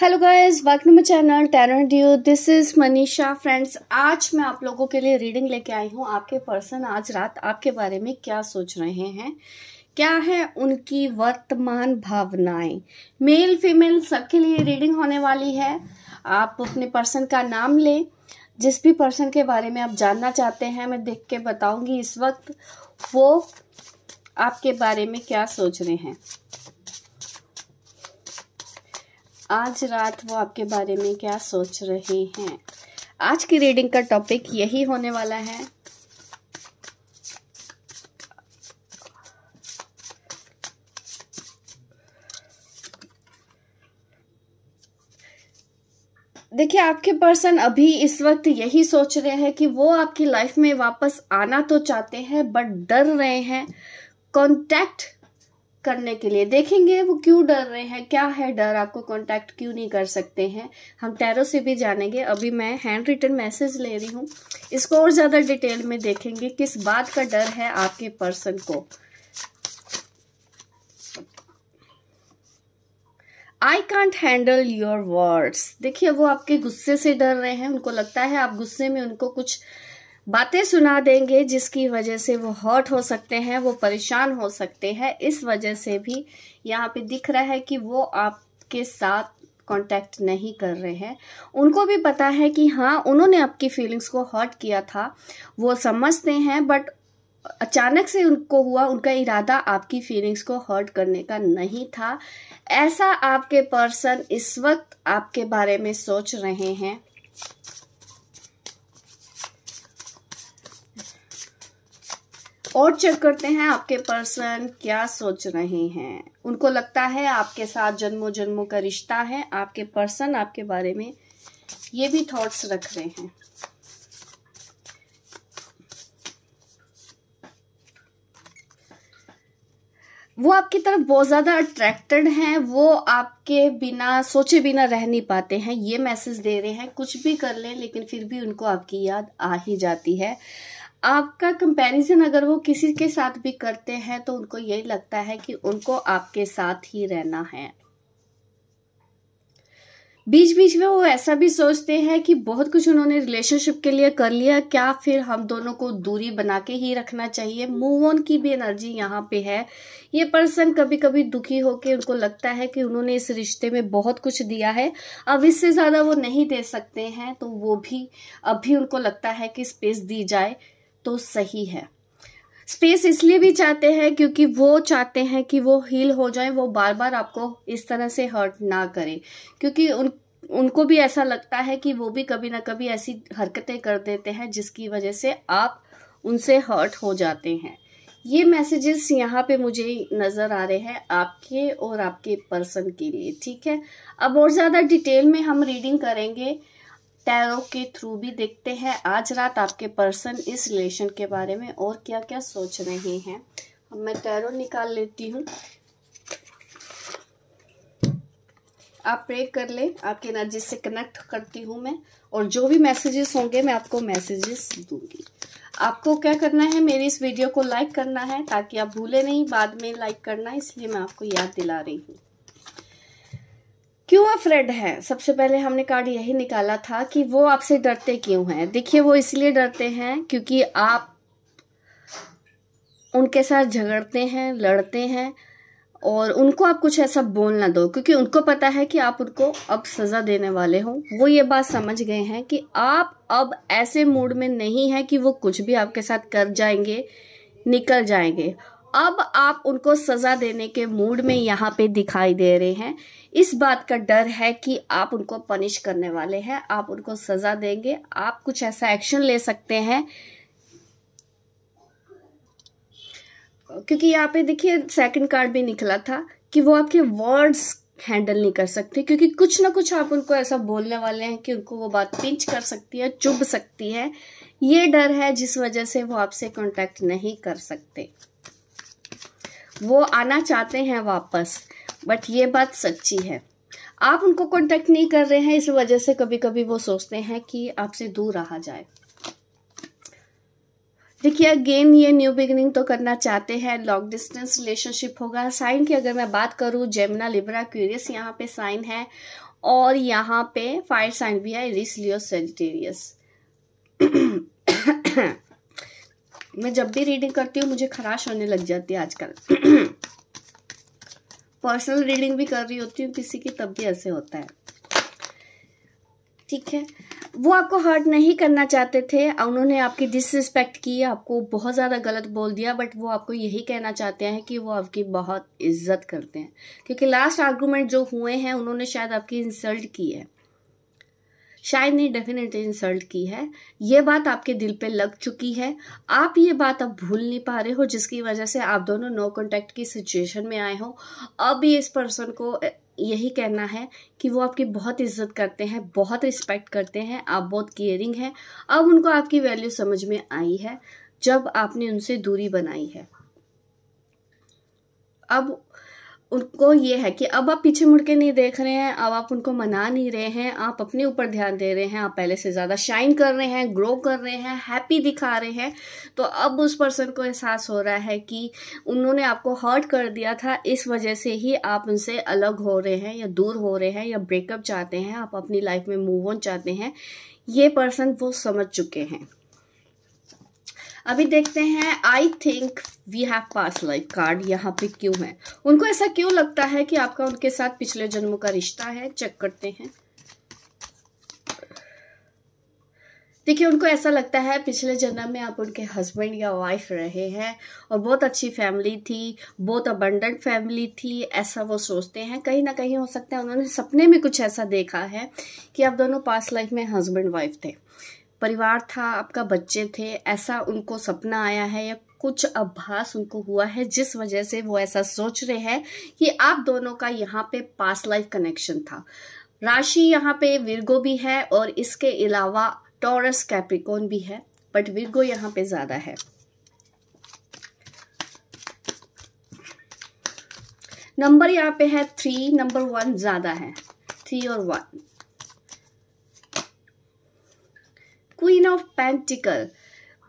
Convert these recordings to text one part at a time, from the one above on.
hello guys welcome my channel टेनर ड्यू this is Manisha friends आज मैं आप लोगों के लिए रीडिंग लेके आई हूँ आपके पर्सन आज रात आपके बारे में क्या सोच रहे हैं क्या है उनकी वर्तमान भावनाएं मेल फीमेल सबके लिए रीडिंग होने वाली है आप अपने पर्सन का नाम लें जिस भी पर्सन के बारे में आप जानना चाहते हैं मैं देख के बताऊँगी इस वक्त वो आपके बारे में क्या सोच रहे हैं आज रात वो आपके बारे में क्या सोच रहे हैं आज की रीडिंग का टॉपिक यही होने वाला है देखिए आपके पर्सन अभी इस वक्त यही सोच रहे हैं कि वो आपकी लाइफ में वापस आना तो चाहते हैं बट डर रहे हैं कांटेक्ट करने के लिए देखेंगे वो क्यों डर रहे हैं क्या है डर आपको कांटेक्ट क्यों नहीं कर सकते हैं हम टैरो से भी जानेंगे अभी मैं हैंड रिटर्न मैसेज ले रही हूँ इसको और ज़्यादा डिटेल में देखेंगे किस बात का डर है आपके पर्सन को I can't handle your words देखिए वो आपके गुस्से से डर रहे हैं उनको लगता है आप गुस्से में उनको कुछ बातें सुना देंगे जिसकी वजह से वो हॉट हो सकते हैं वो परेशान हो सकते हैं इस वजह से भी यहाँ पे दिख रहा है कि वो आपके साथ कांटेक्ट नहीं कर रहे हैं उनको भी पता है कि हाँ उन्होंने आपकी फीलिंग्स को हॉट किया था वो समझते हैं बट अचानक से उनको हुआ उनका इरादा आपकी फीलिंग्स को हर्ट करने का नहीं था ऐसा आपके पर्सन इस वक्त आपके बारे में सोच रहे हैं और चेक करते हैं आपके पर्सन क्या सोच रहे हैं उनको लगता है आपके साथ जन्मों जन्मों का रिश्ता है आपके पर्सन आपके बारे में ये भी थॉट्स रख रहे हैं वो आपकी तरफ बहुत ज़्यादा अट्रैक्टेड हैं वो आपके बिना सोचे बिना रह नहीं पाते हैं ये मैसेज दे रहे हैं कुछ भी कर लें लेकिन फिर भी उनको आपकी याद आ ही जाती है आपका कंपैरिजन अगर वो किसी के साथ भी करते हैं तो उनको यही लगता है कि उनको आपके साथ ही रहना है बीच बीच में वो ऐसा भी सोचते हैं कि बहुत कुछ उन्होंने रिलेशनशिप के लिए कर लिया क्या फिर हम दोनों को दूरी बना के ही रखना चाहिए मूव ऑन की भी एनर्जी यहाँ पे है ये पर्सन कभी कभी दुखी होके उनको लगता है कि उन्होंने इस रिश्ते में बहुत कुछ दिया है अब इससे ज़्यादा वो नहीं दे सकते हैं तो वो भी अभी उनको लगता है कि स्पेस दी जाए तो सही है स्पेस इसलिए भी चाहते हैं क्योंकि वो चाहते हैं कि वो हील हो जाए वो बार बार आपको इस तरह से हर्ट ना करें क्योंकि उन उनको भी ऐसा लगता है कि वो भी कभी ना कभी ऐसी हरकतें कर देते हैं जिसकी वजह से आप उनसे हर्ट हो जाते हैं ये मैसेजेस यहाँ पे मुझे नज़र आ रहे हैं आपके और आपके पर्सन के लिए ठीक है अब और ज़्यादा डिटेल में हम रीडिंग करेंगे टैरो के थ्रू भी देखते हैं आज रात आपके पर्सन इस रिलेशन के बारे में और क्या क्या सोच रहे हैं अब मैं टैरो निकाल लेती हूँ आप प्रे कर ले आपकी एनर्जी से कनेक्ट करती हूँ मैं और जो भी मैसेजेस होंगे मैं आपको मैसेजेस दूंगी आपको क्या करना है मेरी इस वीडियो को लाइक करना है ताकि आप भूले नहीं बाद में लाइक करना इसलिए मैं आपको याद दिला रही हूँ क्यों अफ्रेड हैं सबसे पहले हमने कार्ड यही निकाला था कि वो आपसे डरते क्यों हैं देखिए वो इसलिए डरते हैं क्योंकि आप उनके साथ झगड़ते हैं लड़ते हैं और उनको आप कुछ ऐसा बोल ना दो क्योंकि उनको पता है कि आप उनको अब सज़ा देने वाले हो वो ये बात समझ गए हैं कि आप अब ऐसे मूड में नहीं हैं कि वो कुछ भी आपके साथ कर जाएंगे निकल जाएंगे अब आप उनको सज़ा देने के मूड में यहाँ पे दिखाई दे रहे हैं इस बात का डर है कि आप उनको पनिश करने वाले हैं आप उनको सज़ा देंगे आप कुछ ऐसा एक्शन ले सकते हैं क्योंकि यहाँ पे देखिए सेकंड कार्ड भी निकला था कि वो आपके वर्ड्स हैंडल नहीं कर सकते क्योंकि कुछ ना कुछ आप उनको ऐसा बोलने वाले हैं कि उनको वो बात पिंच कर सकती है चुभ सकती है ये डर है जिस वजह से वो आपसे कॉन्टैक्ट नहीं कर सकते वो आना चाहते हैं वापस बट ये बात सच्ची है आप उनको कॉन्टेक्ट नहीं कर रहे हैं इस वजह से कभी कभी वो सोचते हैं कि आपसे दूर रहा जाए देखिए अगेन ये न्यू बिगिनिंग तो करना चाहते हैं लॉन्ग डिस्टेंस रिलेशनशिप होगा साइन की अगर मैं बात करूँ जेमना लिब्रा क्यूरियस यहाँ पे साइन है और यहाँ पे फायर साइन भी है रिस लियो सेजिटेरियस मैं जब भी रीडिंग करती हूँ मुझे खराश होने लग जाती है आजकल पर्सनल रीडिंग भी कर रही होती हूँ किसी की तब भी ऐसे होता है ठीक है वो आपको हर्ट नहीं करना चाहते थे उन्होंने आपकी डिसरिस्पेक्ट की आपको बहुत ज़्यादा गलत बोल दिया बट वो आपको यही कहना चाहते हैं कि वो आपकी बहुत इज्जत करते हैं क्योंकि लास्ट आर्गूमेंट जो हुए हैं उन्होंने शायद आपकी इंसल्ट की है शायद ने डेफिनेटली इंसल्ट की है ये बात आपके दिल पे लग चुकी है आप ये बात अब भूल नहीं पा रहे हो जिसकी वजह से आप दोनों नो कॉन्टैक्ट की सिचुएशन में आए हो अब ये इस पर्सन को यही कहना है कि वो आपकी बहुत इज्जत करते हैं बहुत रिस्पेक्ट करते हैं आप बहुत केयरिंग हैं अब उनको आपकी वैल्यू समझ में आई है जब आपने उनसे दूरी बनाई है अब उनको ये है कि अब आप पीछे मुड़ के नहीं देख रहे हैं अब आप उनको मना नहीं रहे हैं आप अपने ऊपर ध्यान दे रहे हैं आप पहले से ज़्यादा शाइन कर रहे हैं ग्रो कर रहे हैं हैप्पी दिखा रहे हैं तो अब उस पर्सन को एहसास हो रहा है कि उन्होंने आपको हर्ट कर दिया था इस वजह से ही आप उनसे अलग हो रहे हैं या दूर हो रहे हैं या ब्रेकअप चाहते हैं आप अपनी लाइफ में मूव ऑन चाहते हैं ये पर्सन वो समझ चुके हैं अभी देखते हैं I think we have past life card यहाँ पे क्यों है उनको ऐसा क्यों लगता है कि आपका उनके साथ पिछले जन्मों का रिश्ता है चेक करते हैं देखिए उनको ऐसा लगता है पिछले जन्म में आप उनके हस्बैंड या वाइफ रहे हैं और बहुत अच्छी फैमिली थी बहुत अबंडेंट फैमिली थी ऐसा वो सोचते हैं कहीं ना कहीं हो सकता है उन्होंने सपने में कुछ ऐसा देखा है कि आप दोनों पास लाइफ में हस्बैंड वाइफ थे परिवार था आपका बच्चे थे ऐसा उनको सपना आया है या कुछ अभ्यास उनको हुआ है जिस वजह से वो ऐसा सोच रहे हैं कि आप दोनों का यहाँ पे पास लाइफ कनेक्शन था राशि यहाँ पे विरगो भी है और इसके अलावा टॉरस कैप्रिकोन भी है बट विरगो यहाँ पे ज़्यादा है नंबर यहाँ पे है थ्री नंबर वन ज़्यादा है थ्री और वन पेंटिकल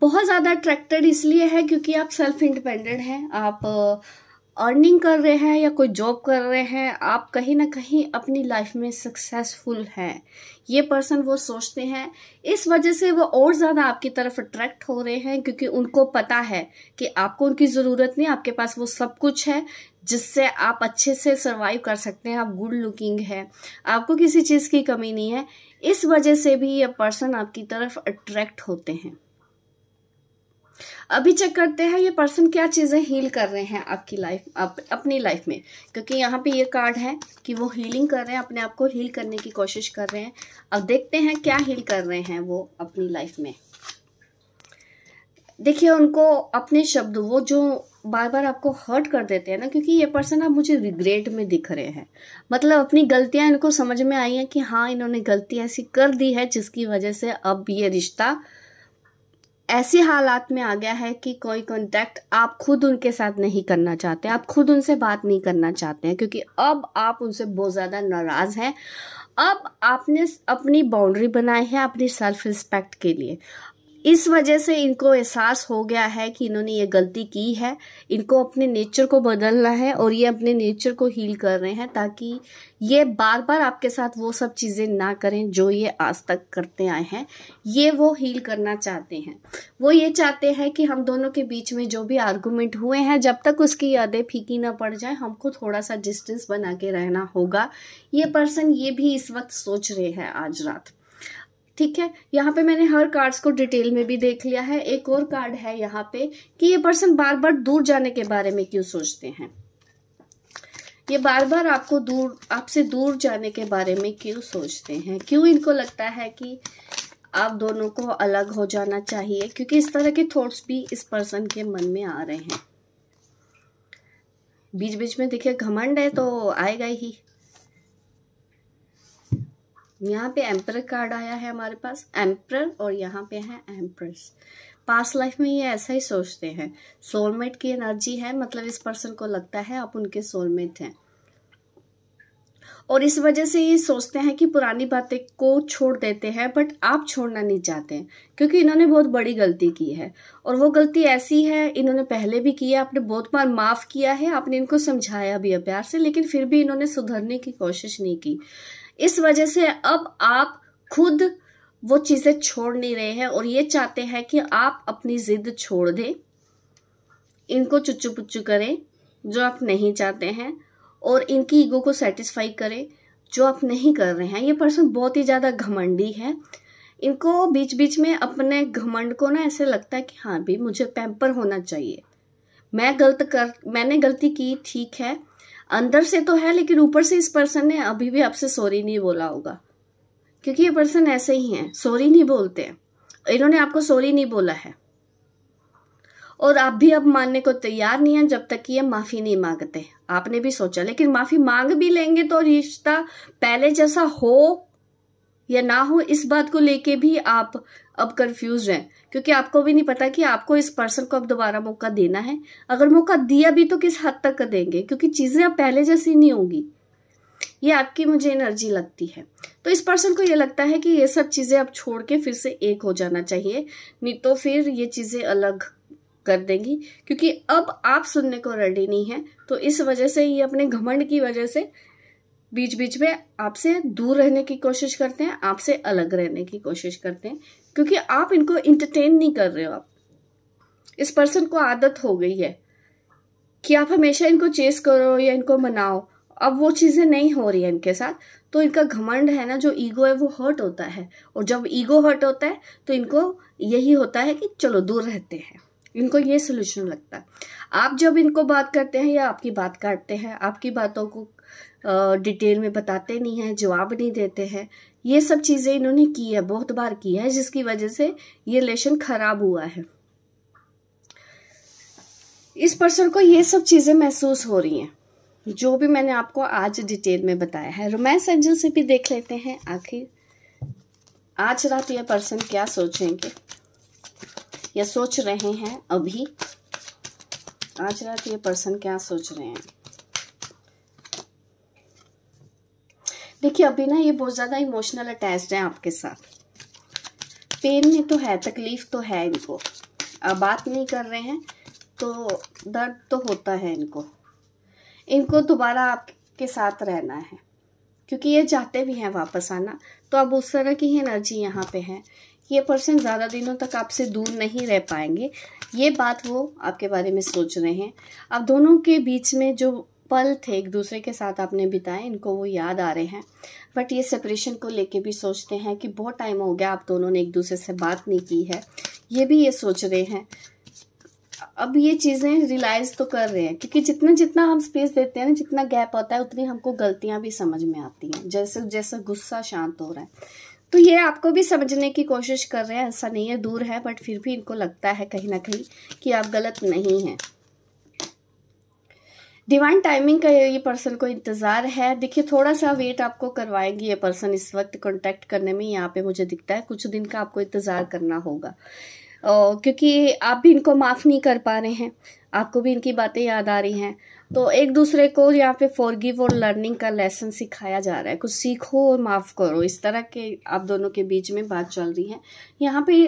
बहुत ज़्यादा अट्रैक्टेड इसलिए है क्योंकि आप सेल्फ इंडिपेंडेंट हैं आप अर्निंग कर रहे हैं या कोई जॉब कर रहे हैं आप कहीं ना कहीं अपनी लाइफ में सक्सेसफुल हैं ये पर्सन वो सोचते हैं इस वजह से वो और ज़्यादा आपकी तरफ अट्रैक्ट हो रहे हैं क्योंकि उनको पता है कि आपको उनकी ज़रूरत नहीं आपके पास वो सब कुछ है जिससे आप अच्छे से सर्वाइव कर सकते हैं आप गुड लुकिंग है आपको किसी चीज़ की कमी नहीं है इस वजह से भी ये पर्सन आपकी तरफ अट्रैक्ट होते हैं अभी चेक करते हैं ये पर्सन क्या चीज़ें हील कर रहे हैं आपकी लाइफ आप अपनी लाइफ में क्योंकि यहाँ पे ये कार्ड है कि वो हीलिंग कर रहे हैं अपने आप को हील करने की कोशिश कर रहे हैं अब देखते हैं क्या हील कर रहे हैं वो अपनी लाइफ में देखिए उनको अपने शब्द वो जो बार बार आपको हर्ट कर देते हैं ना क्योंकि ये पर्सन आप मुझे रिग्रेट में दिख रहे हैं मतलब अपनी गलतियां इनको समझ में आई हैं कि हाँ इन्होंने गलती ऐसी कर दी है जिसकी वजह से अब ये रिश्ता ऐसे हालात में आ गया है कि कोई कॉन्टैक्ट आप खुद उनके साथ नहीं करना चाहते आप खुद उनसे बात नहीं करना चाहते हैं क्योंकि अब आप उनसे बहुत ज़्यादा नाराज़ हैं अब आपने अपनी बाउंड्री बनाई है अपनी सेल्फ रिस्पेक्ट के लिए इस वजह से इनको एहसास हो गया है कि इन्होंने ये गलती की है इनको अपने नेचर को बदलना है और ये अपने नेचर को हील कर रहे हैं ताकि ये बार बार आपके साथ वो सब चीज़ें ना करें जो ये आज तक करते आए हैं ये वो हील करना चाहते हैं वो ये चाहते हैं कि हम दोनों के बीच में जो भी आर्गूमेंट हुए हैं जब तक उसकी यादें फीकी ना पड़ जाए हमको थोड़ा सा डिस्टेंस बना के रहना होगा ये पर्सन ये भी इस वक्त सोच रहे हैं आज रात ठीक है यहाँ पे मैंने हर कार्ड्स को डिटेल में भी देख लिया है एक और कार्ड है यहाँ पे कि ये पर्सन बार बार दूर जाने के बारे में क्यों सोचते हैं ये बार बार आपको दूर आपसे दूर जाने के बारे में क्यों सोचते हैं क्यों इनको लगता है कि आप दोनों को अलग हो जाना चाहिए क्योंकि इस तरह के थॉट्स भी इस पर्सन के मन में आ रहे हैं बीच बीच में देखिए घमंड है तो आएगा ही यहाँ पे एम्पर कार्ड आया है हमारे पास एम्पर और यहाँ पे है एम्प्रेस पास लाइफ में ये ऐसा ही सोचते हैं सोलमेट की एनर्जी है मतलब इस पर्सन को लगता है आप उनके सोलमेट हैं और इस वजह से ये सोचते हैं कि पुरानी बातें को छोड़ देते हैं बट आप छोड़ना नहीं चाहते क्योंकि इन्होंने बहुत बड़ी गलती की है और वो गलती ऐसी है इन्होंने पहले भी की है आपने बहुत बार माफ़ किया है आपने इनको समझाया भी है प्यार से लेकिन फिर भी इन्होंने सुधरने की कोशिश नहीं की इस वजह से अब आप खुद वो चीज़ें छोड़ नहीं रहे हैं और ये चाहते हैं कि आप अपनी ज़िद छोड़ दें इनको चुच्चू पुच्चू करें जो आप नहीं चाहते हैं और इनकी ईगो को सेटिस्फाई करें जो आप नहीं कर रहे हैं ये पर्सन बहुत ही ज़्यादा घमंडी है इनको बीच बीच में अपने घमंड को ना ऐसे लगता है कि हाँ भी मुझे पैम्पर होना चाहिए मैं गलत कर मैंने गलती की ठीक है अंदर से तो है लेकिन ऊपर से इस पर्सन ने अभी भी आपसे सॉरी नहीं बोला होगा क्योंकि ये पर्सन ऐसे ही हैं सॉरी नहीं बोलते हैं इन्होंने आपको सॉरी नहीं बोला है और आप भी अब मानने को तैयार नहीं है जब तक कि ये माफ़ी नहीं मांगते आपने भी सोचा लेकिन माफ़ी मांग भी लेंगे तो रिश्ता पहले जैसा हो या ना हो इस बात को लेके भी आप अब कंफ्यूज हैं क्योंकि आपको भी नहीं पता कि आपको इस पर्सन को अब दोबारा मौका देना है अगर मौका दिया भी तो किस हद तक देंगे क्योंकि चीज़ें अब पहले जैसी नहीं होंगी ये आपकी मुझे एनर्जी लगती है तो इस पर्सन को ये लगता है कि ये सब चीज़ें अब छोड़ के फिर से एक हो जाना चाहिए नहीं तो फिर ये चीज़ें अलग कर देंगी क्योंकि अब आप सुनने को रेडी नहीं है तो इस वजह से ये अपने घमंड की वजह से बीच बीच में आपसे दूर रहने की कोशिश करते हैं आपसे अलग रहने की कोशिश करते हैं क्योंकि आप इनको इंटरटेन नहीं कर रहे हो आप इस पर्सन को आदत हो गई है कि आप हमेशा इनको चेस करो या इनको मनाओ अब वो चीज़ें नहीं हो रही है इनके साथ तो इनका घमंड है ना जो ईगो है वो हर्ट होता है और जब ईगो हर्ट होता है तो इनको यही होता है कि चलो दूर रहते हैं इनको ये सोल्यूशन लगता है आप जब इनको बात करते हैं या आपकी बात काटते हैं आपकी बातों को डिटेल में बताते नहीं हैं जवाब नहीं देते हैं ये सब चीज़ें इन्होंने की है बहुत बार की है जिसकी वजह से ये रिलेशन खराब हुआ है इस पर्सन को ये सब चीज़ें महसूस हो रही हैं जो भी मैंने आपको आज डिटेल में बताया है रोमांस एंजल से भी देख लेते हैं आखिर आज रात ये पर्सन क्या सोचेंगे या सोच रहे हैं अभी आज रात ये पर्सन क्या सोच रहे हैं देखिए अभी ना ये बहुत ज़्यादा इमोशनल अटैच्ड हैं आपके साथ पेन में तो है तकलीफ़ तो है इनको बात नहीं कर रहे हैं तो दर्द तो होता है इनको इनको दोबारा आपके साथ रहना है क्योंकि ये चाहते भी हैं वापस आना तो अब उस तरह की एनर्जी यहाँ पे है ये पर्सन ज़्यादा दिनों तक आपसे दूर नहीं रह पाएंगे ये बात वो आपके बारे में सोच रहे हैं अब दोनों के बीच में जो पल थे एक दूसरे के साथ आपने बिताए इनको वो याद आ रहे हैं बट ये सेपरेशन को लेके भी सोचते हैं कि बहुत टाइम हो गया आप दोनों ने एक दूसरे से बात नहीं की है ये भी ये सोच रहे हैं अब ये चीज़ें रियलाइज तो कर रहे हैं क्योंकि जितना जितना हम स्पेस देते हैं ना जितना गैप होता है उतनी हमको गलतियाँ भी समझ में आती हैं जैसे जैसे गुस्सा शांत हो रहा है तो ये आपको भी समझने की कोशिश कर रहे हैं ऐसा नहीं है दूर है बट फिर भी इनको लगता है कहीं ना कहीं कि आप गलत नहीं हैं डिवाइन टाइमिंग का ये पर्सन को इंतज़ार है देखिए थोड़ा सा वेट आपको करवाएंगी ये पर्सन इस वक्त कॉन्टैक्ट करने में यहाँ पे मुझे दिखता है कुछ दिन का आपको इंतज़ार करना होगा Uh, क्योंकि आप भी इनको माफ़ नहीं कर पा रहे हैं आपको भी इनकी बातें याद आ रही हैं तो एक दूसरे को यहाँ पे फॉरगिव और लर्निंग का लेसन सिखाया जा रहा है कुछ सीखो और माफ़ करो इस तरह के आप दोनों के बीच में बात चल रही है यहाँ पे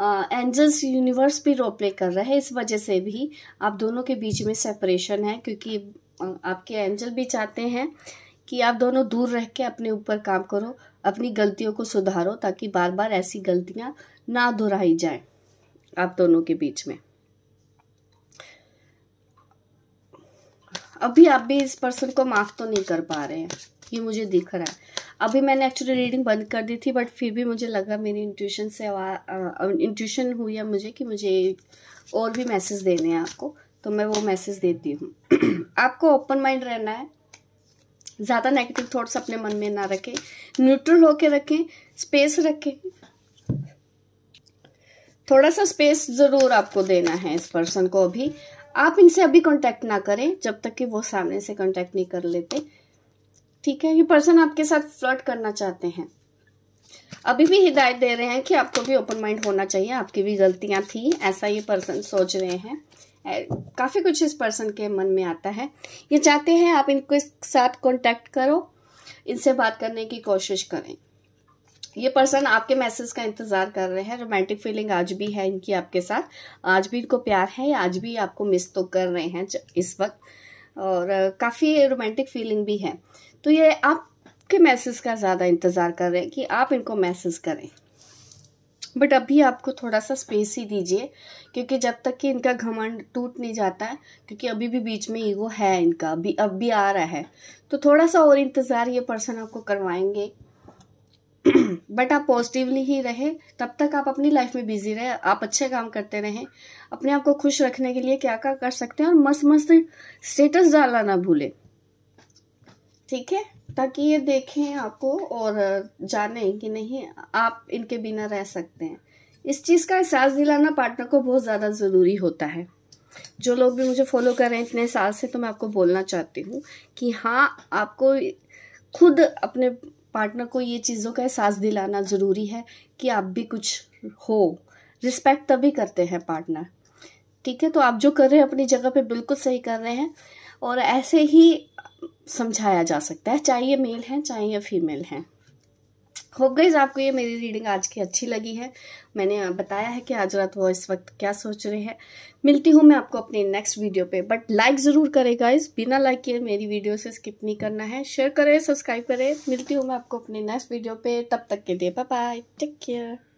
एंजल्स यूनिवर्स भी रोल प्ले कर रहा है इस वजह से भी आप दोनों के बीच में सेपरेशन है क्योंकि आपके एंजल भी चाहते हैं कि आप दोनों दूर रह के अपने ऊपर काम करो अपनी गलतियों को सुधारो ताकि बार बार ऐसी गलतियाँ ना दोहराई जाए आप दोनों के बीच में अभी आप भी इस पर्सन को माफ़ तो नहीं कर पा रहे हैं ये मुझे दिख रहा है अभी मैंने एक्चुअली रीडिंग बंद कर दी थी बट फिर भी मुझे लगा मेरी इंट्यूशन से इंट्यूशन हुई है मुझे कि मुझे और भी मैसेज देने हैं आपको तो मैं वो मैसेज देती हूँ आपको ओपन माइंड रहना है ज़्यादा नेगेटिव थॉट्स अपने मन में ना रखें न्यूट्रल होके रखें स्पेस रखें थोड़ा सा स्पेस ज़रूर आपको देना है इस पर्सन को अभी आप इनसे अभी कांटेक्ट ना करें जब तक कि वो सामने से कांटेक्ट नहीं कर लेते ठीक है ये पर्सन आपके साथ फ्लर्ट करना चाहते हैं अभी भी हिदायत दे रहे हैं कि आपको भी ओपन माइंड होना चाहिए आपकी भी गलतियां थी ऐसा ये पर्सन सोच रहे हैं काफ़ी कुछ इस पर्सन के मन में आता है ये चाहते हैं आप इनके साथ कॉन्टेक्ट करो इनसे बात करने की कोशिश करें ये पर्सन आपके मैसेज का इंतज़ार कर रहे हैं रोमांटिक फीलिंग आज भी है इनकी आपके साथ आज भी इनको प्यार है आज भी आपको मिस तो कर रहे हैं इस वक्त और काफ़ी रोमांटिक फीलिंग भी है तो ये आपके मैसेज का ज़्यादा इंतज़ार कर रहे हैं कि आप इनको मैसेज करें बट अभी आपको थोड़ा सा स्पेस ही दीजिए क्योंकि जब तक कि इनका घमंड टूट नहीं जाता है क्योंकि अभी भी बीच में ईगो है इनका अभी अब भी आ रहा है तो थोड़ा सा और इंतज़ार ये पर्सन आपको करवाएंगे बट आप पॉजिटिवली ही रहे तब तक आप अपनी लाइफ में बिजी रहे आप अच्छे काम करते रहें अपने आप को खुश रखने के लिए क्या क्या कर सकते हैं और मस्त मस्त स्टेटस डालना ना भूलें ठीक है ताकि ये देखें आपको और जाने कि नहीं आप इनके बिना रह सकते हैं इस चीज़ का एहसास दिलाना पार्टनर को बहुत ज़्यादा ज़रूरी होता है जो लोग भी मुझे फॉलो कर रहे हैं इतने साल से तो मैं आपको बोलना चाहती हूँ कि हाँ आपको खुद अपने पार्टनर को ये चीज़ों का एहसास दिलाना ज़रूरी है कि आप भी कुछ हो रिस्पेक्ट तभी करते हैं पार्टनर ठीक है तो आप जो कर रहे हैं अपनी जगह पे बिल्कुल सही कर रहे हैं और ऐसे ही समझाया जा सकता है चाहे ये मेल हैं चाहे ये फीमेल हैं हो गई आपको ये मेरी रीडिंग आज की अच्छी लगी है मैंने बताया है कि आज रात वो इस वक्त क्या सोच रहे हैं मिलती हूँ मैं आपको अपने नेक्स्ट वीडियो पे बट लाइक ज़रूर करें गाइज बिना लाइक किए मेरी वीडियो से स्किप नहीं करना है शेयर करें सब्सक्राइब करें मिलती हूँ मैं आपको अपने नेक्स्ट वीडियो पे तब तक के लिए बाय टेक केयर